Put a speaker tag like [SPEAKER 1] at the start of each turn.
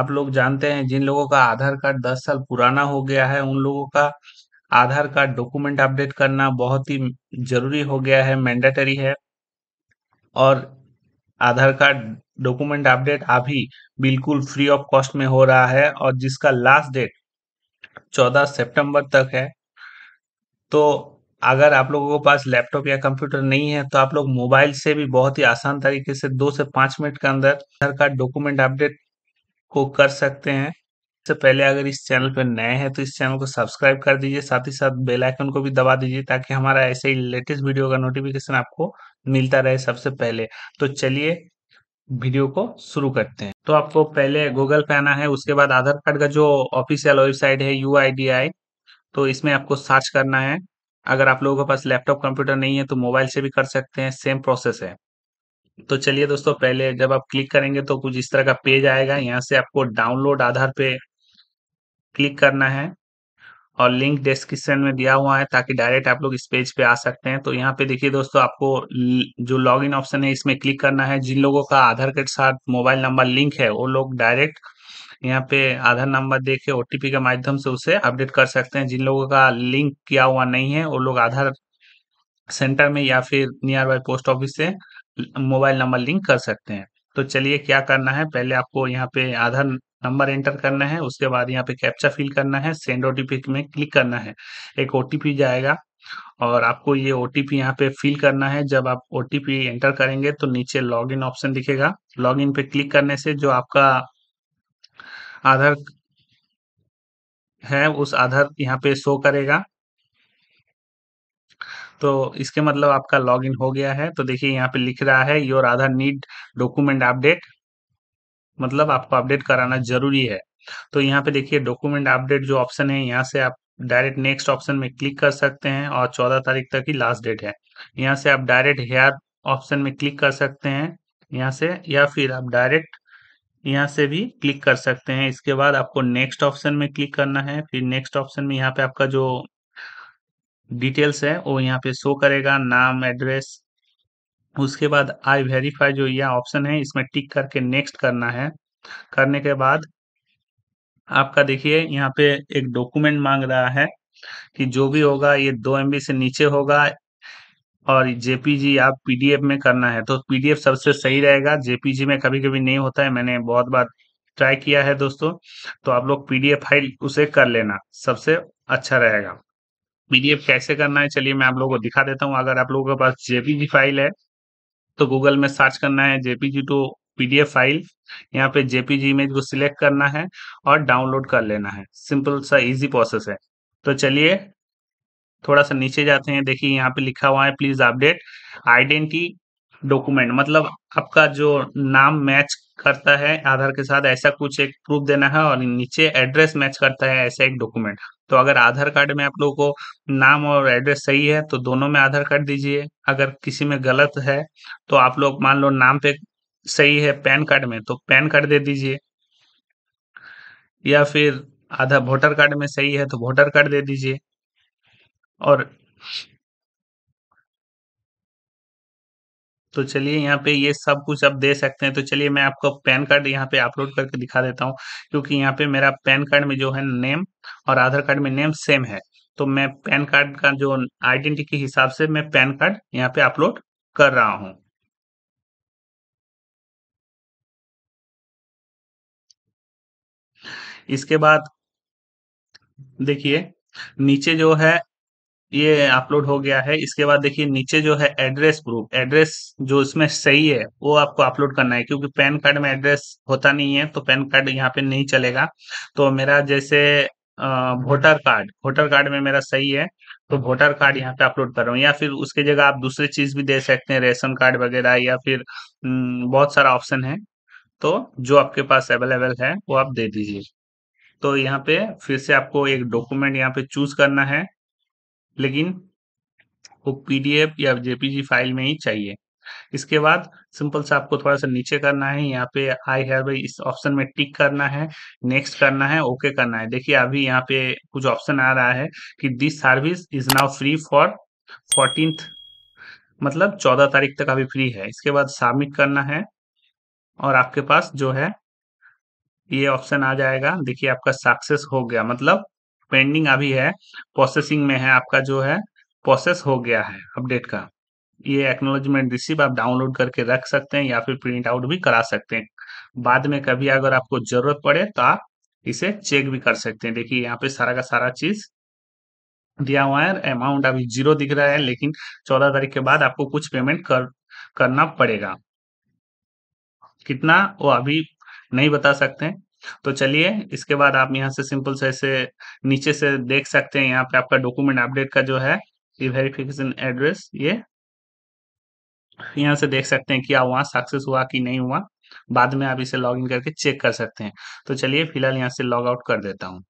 [SPEAKER 1] आप लोग जानते हैं जिन लोगों का आधार कार्ड दस साल पुराना हो गया है उन लोगों का आधार कार्ड डॉक्यूमेंट अपडेट करना बहुत ही जरूरी हो गया है मैंडेटरी है और आधार कार्ड डॉक्यूमेंट अपडेट अभी बिल्कुल फ्री ऑफ कॉस्ट में हो रहा है और जिसका लास्ट डेट 14 सितंबर तक है तो अगर आप लोगों के पास लैपटॉप या कंप्यूटर नहीं है तो आप लोग मोबाइल से भी बहुत ही आसान तरीके से दो से पांच मिनट के अंदर आधार कार्ड डॉक्यूमेंट अपडेट को कर सकते हैं इससे पहले अगर इस चैनल पर नए हैं तो इस चैनल को सब्सक्राइब कर दीजिए साथ ही साथ बेल आइकन को भी दबा दीजिए ताकि हमारा ऐसे ही लेटेस्ट वीडियो का नोटिफिकेशन आपको मिलता रहे सबसे पहले तो चलिए वीडियो को शुरू करते हैं तो आपको पहले गूगल पे आना है उसके बाद आधार कार्ड का जो ऑफिशियल वेबसाइट है यू तो इसमें आपको सर्च करना है अगर आप लोगों के पास लैपटॉप कंप्यूटर नहीं है तो मोबाइल से भी कर सकते हैं सेम प्रोसेस है तो चलिए दोस्तों पहले जब आप क्लिक करेंगे तो कुछ इस तरह का पेज आएगा यहाँ से आपको डाउनलोड आधार पे क्लिक करना है और लिंक डिस्क्रिप्शन में दिया हुआ है ताकि डायरेक्ट आप लोग इस पेज पे आ सकते हैं तो यहाँ पे देखिए दोस्तों आपको जो लॉगिन ऑप्शन है इसमें क्लिक करना है जिन लोगों का आधार के साथ मोबाइल नंबर लिंक है वो लोग डायरेक्ट यहाँ पे आधार नंबर देखे ओटीपी के माध्यम से उसे अपडेट कर सकते हैं जिन लोगों का लिंक किया हुआ नहीं है वो लोग आधार सेंटर में या फिर नियर बाय पोस्ट ऑफिस से मोबाइल नंबर लिंक कर सकते हैं तो चलिए क्या करना है पहले आपको यहाँ पे आधार नंबर एंटर करना है उसके बाद यहाँ पे कैप्चा फिल करना है सेंड ओटीपी में क्लिक करना है एक ओटीपी जाएगा और आपको ये ओ टी यहाँ पे फिल करना है जब आप ओ एंटर करेंगे तो नीचे लॉगिन ऑप्शन दिखेगा लॉगिन पे क्लिक करने से जो आपका आधार है उस आधार यहाँ पे शो करेगा तो इसके मतलब आपका लॉग इन हो गया है तो देखिए यहाँ पे लिख रहा है your Aadhaar need document update मतलब आपको अपडेट कराना जरूरी है तो यहाँ पे देखिए डॉक्यूमेंट अपडेट जो ऑप्शन है यहाँ से आप डायरेक्ट नेक्स्ट ऑप्शन में क्लिक कर सकते हैं और चौदह तारीख तक की लास्ट डेट है यहाँ से आप डायरेक्ट हेयर ऑप्शन में क्लिक कर सकते हैं यहाँ से या फिर आप डायरेक्ट यहाँ से भी क्लिक कर सकते हैं इसके बाद आपको नेक्स्ट ऑप्शन में क्लिक करना है फिर नेक्स्ट ऑप्शन में यहाँ पे आपका जो डिटेल्स है वो यहाँ पे शो करेगा नाम एड्रेस उसके बाद आई वेरीफाई जो यह ऑप्शन है इसमें टिक करके नेक्स्ट करना है करने के बाद आपका देखिए यहाँ पे एक डॉक्यूमेंट मांग रहा है कि जो भी होगा ये दो एम से नीचे होगा और जेपीजी आप पीडीएफ में करना है तो पीडीएफ सबसे सही रहेगा जेपीजी में कभी कभी नहीं होता है मैंने बहुत बार ट्राई किया है दोस्तों तो आप लोग पीडीएफ फाइल उसे कर लेना सबसे अच्छा रहेगा पीडीएफ कैसे करना है चलिए मैं आप लोगों को दिखा देता हूँ अगर आप लोगों के पास जेपीजी फाइल है तो गूगल में सर्च करना है जेपीजी टू पीडीएफ फाइल यहाँ पे जेपीजी इमेज को सिलेक्ट करना है और डाउनलोड कर लेना है सिंपल सा इजी प्रोसेस है तो चलिए थोड़ा सा नीचे जाते हैं देखिए यहाँ पे लिखा हुआ है प्लीज अपडेट आइडेंटिटी डॉक्यूमेंट मतलब आपका जो नाम मैच करता है आधार के साथ ऐसा कुछ एक प्रूफ देना है और नीचे एड्रेस मैच करता है ऐसा एक डॉक्यूमेंट तो अगर आधार कार्ड में आप लोगों को नाम और एड्रेस सही है तो दोनों में आधार कार्ड दीजिए अगर किसी में गलत है तो आप लोग मान लो नाम पे सही है पैन कार्ड में तो पैन कार्ड दे दीजिए या फिर आधा वोटर कार्ड में सही है तो वोटर कार्ड दे दीजिए और तो चलिए यहाँ पे ये सब कुछ आप दे सकते हैं तो चलिए मैं आपको पैन कार्ड यहाँ पे अपलोड करके दिखा देता हूँ क्योंकि यहाँ पे मेरा पैन कार्ड में जो है नेम और आधार कार्ड में नेम सेम है तो मैं पैन कार्ड का जो आइडेंटिटी के हिसाब से मैं पैन कार्ड यहाँ पे अपलोड कर रहा हूँ इसके बाद देखिए नीचे जो है ये अपलोड हो गया है इसके बाद देखिए नीचे जो है एड्रेस प्रूफ एड्रेस जो इसमें सही है वो आपको अपलोड करना है क्योंकि पैन कार्ड में एड्रेस होता नहीं है तो पैन कार्ड यहाँ पे नहीं चलेगा तो मेरा जैसे वोटर कार्ड वोटर कार्ड में मेरा सही है तो वोटर कार्ड यहाँ पे अपलोड कर रहा हूँ या फिर उसके जगह आप दूसरी चीज भी दे सकते हैं रेशन कार्ड वगैरह या फिर बहुत सारा ऑप्शन है तो जो आपके पास अवेलेबल है वो आप दे दीजिए तो यहाँ पे फिर से आपको एक डॉक्यूमेंट यहाँ पे चूज करना है लेकिन वो पीडीएफ या जेपीजी फाइल में ही चाहिए इसके बाद सिंपल से आपको थोड़ा सा नीचे करना है यहाँ पे आई हैव इस ऑप्शन में टिक करना है नेक्स्ट करना है ओके okay करना है देखिए अभी यहाँ पे कुछ ऑप्शन आ रहा है कि this service is now free for fourteen मतलब चौदह तारीख तक अभी फ्री है इसके बाद सबमिट करना है और आपके पास जो है ये ऑप्शन आ जाएगा देखिए आपका सक्सेस हो गया मतलब पेंडिंग अभी है प्रोसेसिंग में है आपका जो है प्रोसेस हो गया है अपडेट का ये एक्नोलॉजमेंट रिसीव आप डाउनलोड करके रख सकते हैं या फिर प्रिंट आउट भी करा सकते हैं बाद में कभी अगर आपको जरूरत पड़े तो आप इसे चेक भी कर सकते हैं देखिए यहाँ पे सारा का सारा चीज दिया हुआ है अमाउंट अभी जीरो दिख रहा है लेकिन चौदह तारीख के बाद आपको कुछ पेमेंट कर करना पड़ेगा कितना वो अभी नहीं बता सकते तो चलिए इसके बाद आप यहाँ से सिंपल से ऐसे नीचे से देख सकते हैं यहाँ पे आपका डॉक्यूमेंट अपडेट का जो है ये वेरिफिकेशन एड्रेस ये यहाँ से देख सकते हैं क्या हुआ सक्सेस हुआ कि नहीं हुआ बाद में आप इसे लॉग इन करके चेक कर सकते हैं तो चलिए फिलहाल यहाँ से लॉग आउट कर देता हूँ